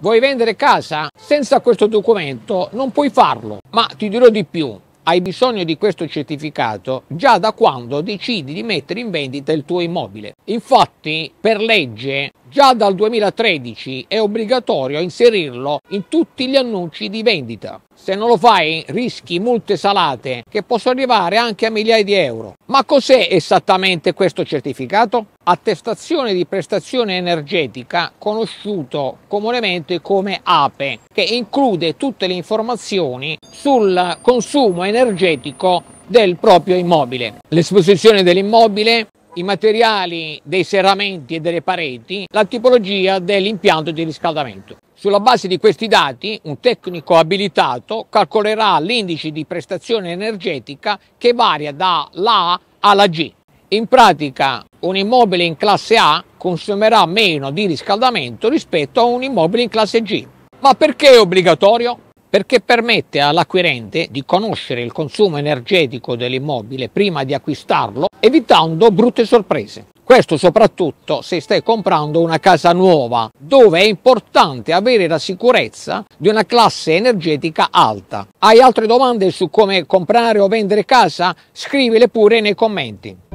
Vuoi vendere casa? Senza questo documento non puoi farlo. Ma ti dirò di più, hai bisogno di questo certificato già da quando decidi di mettere in vendita il tuo immobile. Infatti, per legge, Già dal 2013 è obbligatorio inserirlo in tutti gli annunci di vendita. Se non lo fai rischi multe salate che possono arrivare anche a migliaia di euro. Ma cos'è esattamente questo certificato? Attestazione di prestazione energetica conosciuto comunemente come APE, che include tutte le informazioni sul consumo energetico del proprio immobile. L'esposizione dell'immobile, i materiali dei serramenti e delle pareti, la tipologia dell'impianto di riscaldamento. Sulla base di questi dati, un tecnico abilitato calcolerà l'indice di prestazione energetica che varia dalla A alla G. In pratica, un immobile in classe A consumerà meno di riscaldamento rispetto a un immobile in classe G. Ma perché è obbligatorio? perché permette all'acquirente di conoscere il consumo energetico dell'immobile prima di acquistarlo, evitando brutte sorprese. Questo soprattutto se stai comprando una casa nuova, dove è importante avere la sicurezza di una classe energetica alta. Hai altre domande su come comprare o vendere casa? Scrivile pure nei commenti.